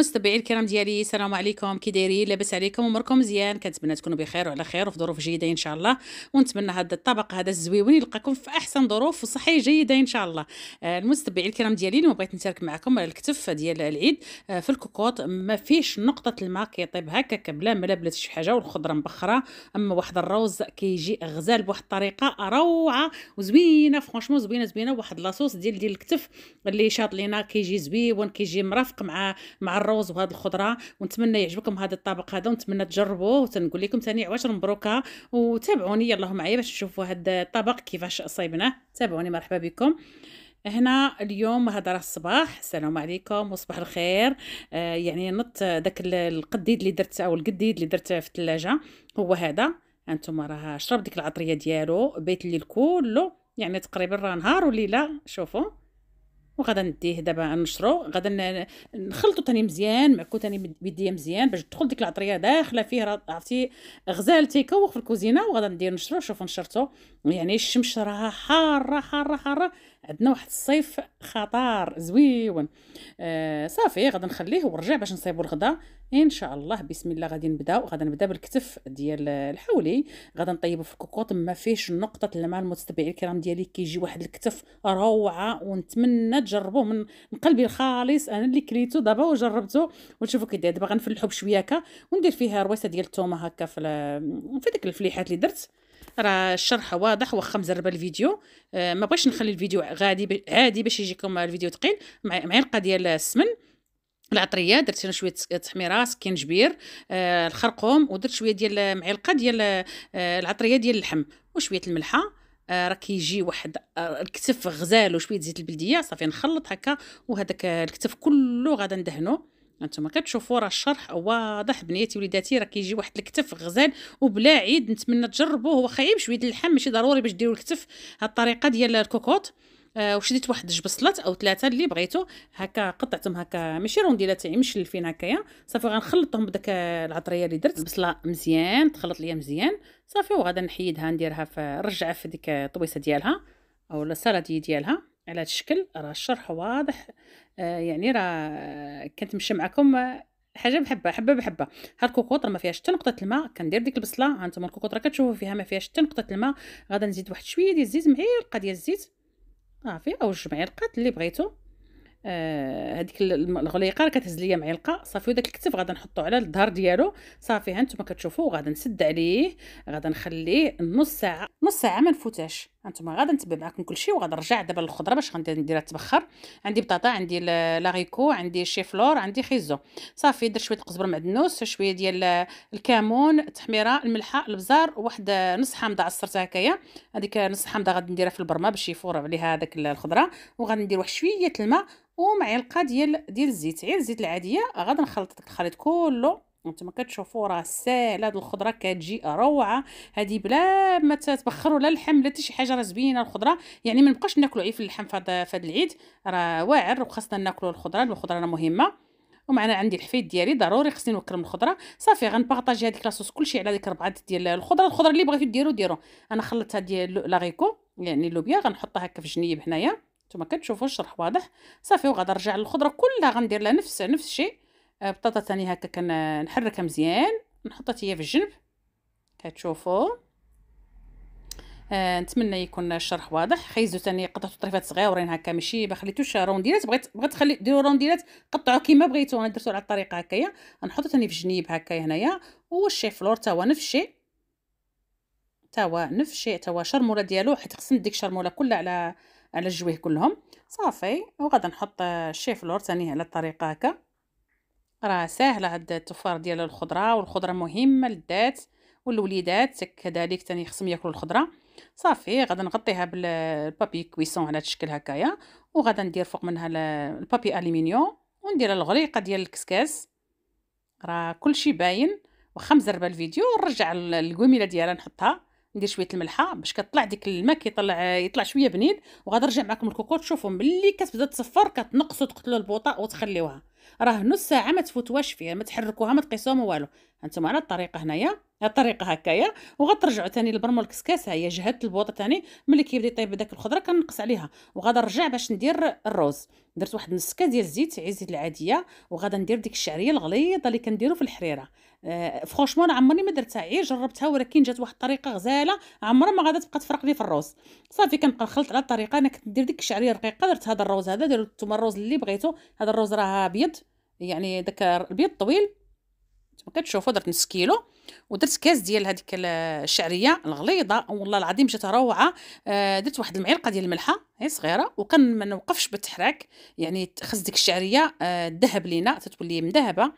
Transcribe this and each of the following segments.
مستمعين الكرام ديالي السلام عليكم كي دايرين لاباس عليكم اموركم مزيان كنتمنى تكونوا بخير وعلى خير وفي ظروف جيده ان شاء الله ونتمنى هذا الطبق هذا الزويون يلقاكم في احسن ظروف وصحي جيده ان شاء الله آه، المستمعين الكرام ديالي اللي بغيت نشارك معكم الكتف ديال العيد آه، في الكوكوط ما فيش نقطه الماء كيطيب هكاك بلا ما لبلت شي حاجه والخضره مبخره اما واحد الروز كيجي غزال بواحد الطريقه روعه وزوينه فرانشمون زوينه زوينه واحد لاصوص ديال ديال الكتف اللي شاط لينا كيجي زويون كيجي مرافق مع مع الروز الروز وهذه الخضره ونتمنى يعجبكم هذا الطبق هذا ونتمنى تجربوه وتنقول لكم ثاني عواشر مبروكه وتابعوني يلا معايا باش تشوفوا هذا الطبق كيفاش صايبناه تابعوني مرحبا بكم هنا اليوم راه الصباح السلام عليكم وصباح الخير آه يعني نط داك القديد اللي درت او القديد اللي درت في الثلاجه هو هذا انتم راه شرب ديك العطريه ديالو بيت الليل كله يعني تقريبا راه نهار وليله شوفوا وغادا نديه دابا نشرو غادا نخلطو تاني مزيان معكو تاني بيديا مزيان باش تدخل ديك العطريه داخله فيه عرفتي غزال تيكوخ في الكوزينه وغادا ندير نشرو شوفو نشرتو يعني الشمس راه حاره حاره حاره عندنا واحد الصيف خطار زويون آه صافي غادي نخليه ونرجع باش نصيبو الغدا ان شاء الله بسم الله غادي نبداو غادي نبدا بالكتف ديال الحولي غادي نطيبو في الكوكوط ما فيهش نقطه الماء المتتبعين الكرام ديالي كيجي واحد الكتف روعه ونتمنى تجربوه من قلبي الخالص انا اللي كريتو دابا وجربته ونشوفو كي داير دابا غنفلحو بشويه هكا وندير فيها رويسه ديال الثومه هكا في في ديك الفليحات اللي درت راه الشرح واضح واخا مزربه الفيديو آه، ما بغيتش نخلي الفيديو غادي عادي باش يجيكم الفيديو ثقيل مع معلقه ديال السمن العطريه درت انا شويه تحميره سكينجبير آه الخرقوم ودرت شويه ديال معلقه ديال آه العطريه ديال اللحم وشويه الملحه آه راه كيجي واحد آه الكتف غزال وشويه زيت البلديه صافي نخلط هكا وهذاك الكتف كله غادي ندهنوه انتما كتشوفوا راه الشرح واضح بنيتي وليداتي راه كيجي واحد الكتف غزال وبلا عيد نتمنى تجربوه هو خايب شويه اللحم ماشي ضروري باش ديروا الكتف هاد الطريقه ديال الكوكوط آه وشديت واحد جوج بصلات او ثلاثه اللي بغيتو هكا قطعتهم هكا ماشي رونديلات يعني مشلفين هكايا صافي غنخلطهم بداك العطريه اللي درت البصله مزيان تخلط ليا مزيان صافي وغادا نحيدها نديرها في نرجعها في ديك الطويسه ديالها او السلطيه ديالها على هذا الشكل راه الشرح واضح آه، يعني راه كانت مشى معكم آه، حاجه بحبه حبه بحبه هاد الكوكوط ما فيهاش حتى نقطه الماء كندير ديك البصله ها انتم الكوكوط راه كتشوفوا فيها ما فيهاش حتى نقطه الماء غادا نزيد واحد شويه ديال الزيت معلقه ديال الزيت صافي او جوج معلقات اللي بغيتو هذيك آه، الغليقه راه كتهز ليا معلقه صافي وداك الكتف غادا نحطو على الظهر ديالو صافي ها انتم كتشوفوا غادا نسد عليه غادا نخليه نص ساعه نص ساعه ما نفوتاش هانتوما غادي نتبع معكم كلشي وغادي نرجع دابا للخضره باش غنديرها تبخر عندي بطاطا عندي لاغيكو عندي شيفلور عندي خيزو صافي درت شويه القزبر معدنوس شويه ديال الكمون التحميره الملحه البزار واحد نص حامضه عصرتها هكايا هذيك نص حامضه غادي نديرها في البرمه باش يفور عليها هذاك الخضره وغادي ندير واحد شويه الماء ومعلقه ديال ديال الزيت غير الزيت العاديه غادي نخلط الخليط كله انتما كتشوفوا راه ساهله هاد الخضره كتجي روعه هادي بلا ما تتبخر لا اللحم لا شي حاجه راه زبينه الخضره يعني ما نبقاش ناكلوا عيف اللحم في هاد العيد راه واعر وخاصنا ناكلوا الخضره الخضره راه مهمه ومعنا عندي الحفيد ديالي ضروري خصني نكرم الخضره صافي غنبارطاجي هذيك لاصوص كلشي على ديك ربعه ديال الخضره الخضره اللي بغيتو ديرو ديرو انا خلطت ديال لاغيكو يعني اللوبيا غنحطها هكا في الجنيب هنايا نتوما كتشوفوا الشرح واضح صافي وغادي نرجع للخضره كلها غندير لها نفس نفس الشيء بطاطا ثاني هكا كنحركها مزيان نحطها هي في الجنب كتشوفوا آه، نتمنى يكون الشرح واضح خيزو ثاني قطعتو طريفات صغيورين هكا ماشي ما خليتوش رونديلات بغيت بغيت خلي ديرو رونديلات قطعو كيما بغيتو انا درتو على الطريقه هكايا نحطو ثاني في الجنيب هكايا هنايا والشي فلور تا هو نفس الشيء تا هو نفس الشيء تا هو شرموله ديالو حيت خصني ديك الشرموله كلها على على الجويه كلهم صافي وغادي نحط الشي لور ثاني على الطريقه هكا راه ساهله هاد التفار ديال الخضره والخضره مهمه للذات والوليدات كذلك تاني خصهم ياكلوا الخضره صافي غادي نغطيها بالبابي كويسون على هذا الشكل هكايا وغادي ندير فوق منها البابي الومنيوم وندير الغليقه ديال الكسكاس راه كلشي باين واخا مزربه الفيديو نرجع الكوميله ديالها نحطها ندير شويه الملحه باش كطلع ديك الماء كيطلع يطلع شويه بنين وغادي نرجع معكم الكوكوط تشوفوا ملي كتبدا تصفر كتنقصوا تقتلوا البوطه وتخليوها راه نص ساعه ما تفوتوهاش فيها ما تحركوها ما تقيسوها ما والو هانتوما على الطريقه هنايا الطريقه هكايا وغترجعوا ثاني البرمول الكسكاس هي جهدت البوطه ثاني ملي كيبدا يطيب داك الخضره كنقص عليها وغادا نرجع باش ندير الروز درت واحد نص كاس ديال الزيت عير الزيت العاديه وغادا ندير ديك الشعريه الغليظه اللي كنديرو في الحريره آه، فخوشمون عمرني ما درتها عير جربتها ولكن جات واحد الطريقه غزاله عمرها ما غادا تبقى تفرق لي في الروز صافي كنبقى نخلط على الطريقه انا كنت ندير ديك الشعريه الرقيقه درت هذا الروز هذا درت نتوما الروز اللي بغيتو هذا الروز راه ابيض يعني داك البيض طويل بقيت تشوفوا درت نص كيلو ودرت كاس ديال هذيك الشعريه الغليظه والله العظيم جات روعه آه درت واحد المعلقه ديال الملحه هي صغيره وكان ما نوقفش بالتحراك يعني خص ديك الشعريه الذهب آه، لينا تتولي مذهبه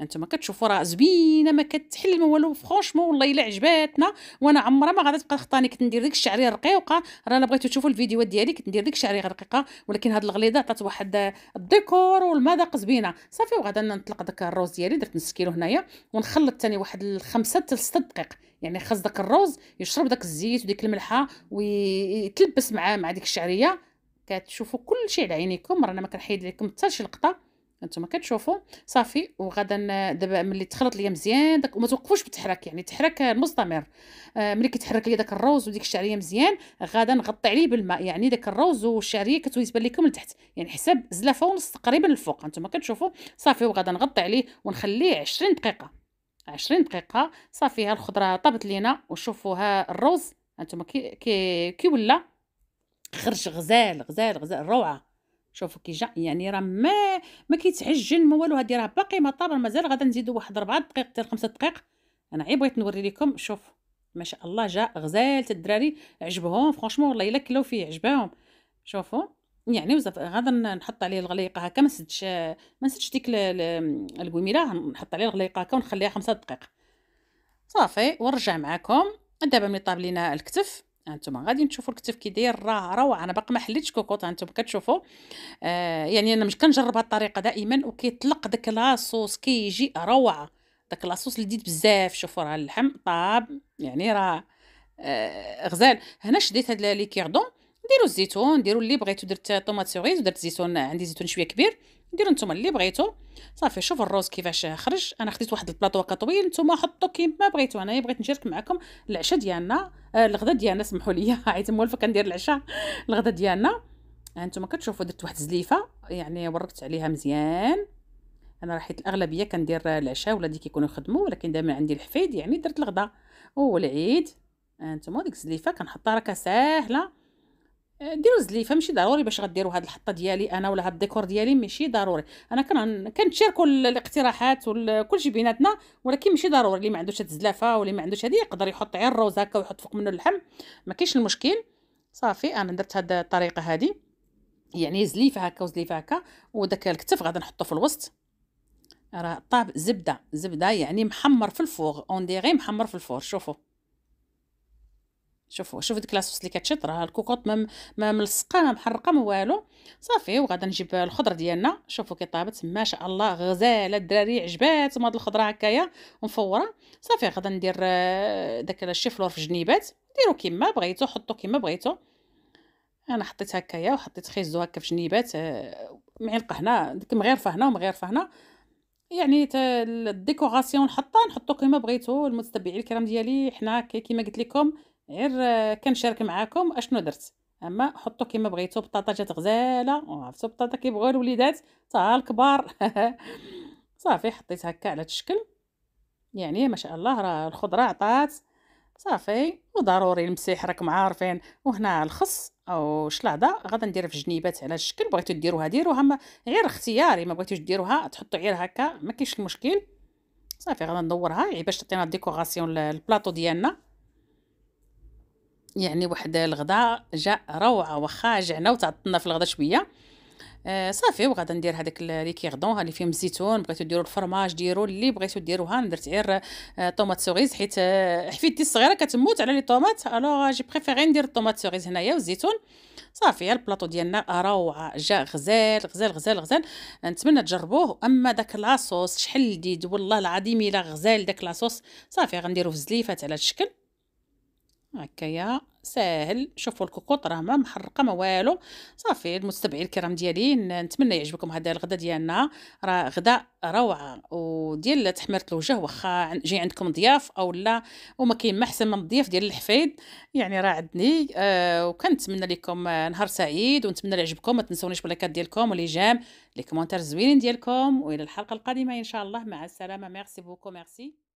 انتما كتشوفوا راه زوينه ما كتحل ما والو فرونشمون والله الا عجباتنا وانا عمرها ما غادي تبقى خطاني كنت ندير ديك الشعريه رقيقه راه انا بغيتو تشوفوا الفيديوهات ديالي كنت ندير ديك الشعريه رقيقه ولكن هاد الغليظه عطات واحد الديكور والمذاق زوينه صافي وغادا نطلق داك الروز ديالي درت نص كيلو هنايا ونخلط ثاني واحد الخمسة حتى لست دقائق يعني خاص داك الروز يشرب داك الزيت وديك الملحه ويتلبس مع مع ديك الشعريه كتشوفوا كلشي على عينيكم رانا ما كنحيد لكم حتى شي لقطه انتما كتشوفوا صافي وغادا دابا ملي تخلط ليا مزيان داك وما توقفوش بالتحرك يعني تحرك مستمر آه ملي كيتحرك ليا داك الروز وديك الشعريه مزيان غادا نغطي عليه بالماء يعني داك الروز والشعريه كتبان لكم لتحت يعني حساب زلافه ونص تقريبا الفوق انتما كتشوفوا صافي وغادا نغطي عليه ونخليه 20 دقيقه 20 دقيقه صافي ها الخضره طابت لينا وشوفوا ها الروز انتما كي كي, كي ولا خرج غزال غزال غزال روعه شوفوا كي جا يعني راه ما ما كيتعجن ما والو هادي راه باقي ما طاب مازال غادا نزيدو واحد 4 دقائق حتى 5 دقائق انا عيب بغيت نوري لكم شوف ما شاء الله جا غزال الدراري عجبهم فرانشمون والله الا كلاو فيه عجبهم شوفوا يعني بزاف غادا نحط عليه الغليقه هكا ما نسدش ما نسدش ديك الكوميره نحط عليه الغليقه هكا ونخليها خمسة دقائق صافي ونرجع معكم دابا ملي طاب لينا الكتف هانتوما غادي نشوفوا الكتف كي داير راه روعه انا باقي ما حليتش كوكوط هانتوما كتشوفوا آه يعني انا مش كنجرب هاد الطريقه دائما وكيطلق داك لاصوص كيجي روعه داك لاصوص لذيذ بزاف شوفوا راه اللحم طاب يعني راه آه غزال هنا شديت هاد ليكيردون كيردون ديروا الزيتون ديروا اللي بغيتو درت طوماط سوغيز ودرت زيتون عندي زيتون شويه كبير ديروا نتوما اللي بغيتو صافي شوف الروز كيفاش خرج انا خديت واحد البلاطو هكا طويل نتوما حطوا كيما بغيتو انايا بغيت نشارك معكم العشاء ديالنا آه الغدا ديالنا سمحوا لي عيت موالفه كندير العشاء الغدا ديالنا هانتوما آه، كتشوفوا درت واحد زليفه يعني وركت عليها مزيان انا راه حيت الاغلبيه كندير العشاء ولادي كيكونوا يخدموا ولكن دائما عندي الحفيد يعني درت الغدا والعيد هانتوما آه، ديك الزليفه كنحطها راه ساهله ديروا الزليفه ماشي ضروري باش غديروا هاد الحطه ديالي انا ولا هاد الديكور ديالي ماشي ضروري انا كن كنتشاركوا الاقتراحات وكلشي بيناتنا ولكن ماشي ضروري اللي ما عندوش هاد الزلافه واللي ما عندوش هادي يقدر يحط غير الروز هكا ويحط فوق منه اللحم ما كاينش المشكل صافي انا درت هاد الطريقه هادي يعني زليفه هكا وزليفه هكا وداك الكتف غادي نحطو في الوسط راه طاب زبده زبده يعني محمر في الفوغ اون ديغي محمر في الفوغ شوفوا شوفوا شوفوا ديك لاصوص اللي كتشط راه الكوكوط ما ما ملصقه ما محرقه ما والو صافي وغادا نجيب الخضره ديالنا شوفوا كي طابت ما شاء الله غزاله الدراري عجباتهم هاد الخضره هكايا مفوره صافي غادا ندير آه، داك الشيفلور في جنيبات ديروا كيما بغيتو حطوا كيما بغيتو انا حطيت هكايا وحطيت خيزو هكا في جنيبات آه، معلقه هنا ديك مغيرفه هنا ومغيرفه هنا يعني الديكوراسيون الحطه نحطو كيما بغيتو المتتبعين الكرام ديالي حنا كيما قلت لكم غير آه، كنشارك معاكم اشنو درت اما حطوا كيما بغيتو بطاطا جات غزاله وعرفتوا البطاطا كيبغوها الوليدات تاع الكبار صافي حطيت هكا على الشكل يعني ما شاء الله راه الخضره عطات صافي وضروري المسيح راكم عارفين وهنا الخص او شلاضه غادي ندير في جنيبات على الشكل بغيتو ديروها ديروها غير اختياري ما بغيتوش ديروها تحطوا غير هكا ما كاينش المشكل صافي غادي ندورها غير باش تعطينا ديكوغاسيون للبلاطو ديالنا يعني واحد الغداء جاء روعه واخا جعنا وتعطلنا في الغداء شويه آه صافي وغادا ندير هذاك لي كيغدون اللي فيهم الزيتون بغيتو ديروا الفرماج ديروا اللي بغيتو ديروها درت غير آه طوماط سوغيز حيت آه حفيدتي الصغيره كتموت على لي طوماط الوغ جي بريفيري ندير الطوماط سوغيز هنايا والزيتون صافي البلاطو ديالنا روعه جا غزال غزال غزال غزال نتمنى تجربوه اما داك لاصوص شحال لذيذ والله العظيم الا غزال داك لاصوص صافي غنديروه في الزليفات على هذا الشكل هكايا ساهل شوفوا الكوكوط راه ما محرقه ما والو صافي المستمعين الكرام ديالي نتمنى يعجبكم هذا الغداء ديالنا راه غداء روعه وديال تحمرت الوجه واخا جاي عندكم ضياف او لا وما كاين ما احسن من الضياف ديال الحفيد يعني راه عندني آه وكنتمنى لكم آه، نهار سعيد ونتمنى يعجبكم ما تنسونيش باللايكات ديالكم ولي جام لي كومونتير زوينين ديالكم والى الحلقه القادمه ان شاء الله مع السلامه ميرسي بوكو ميرسي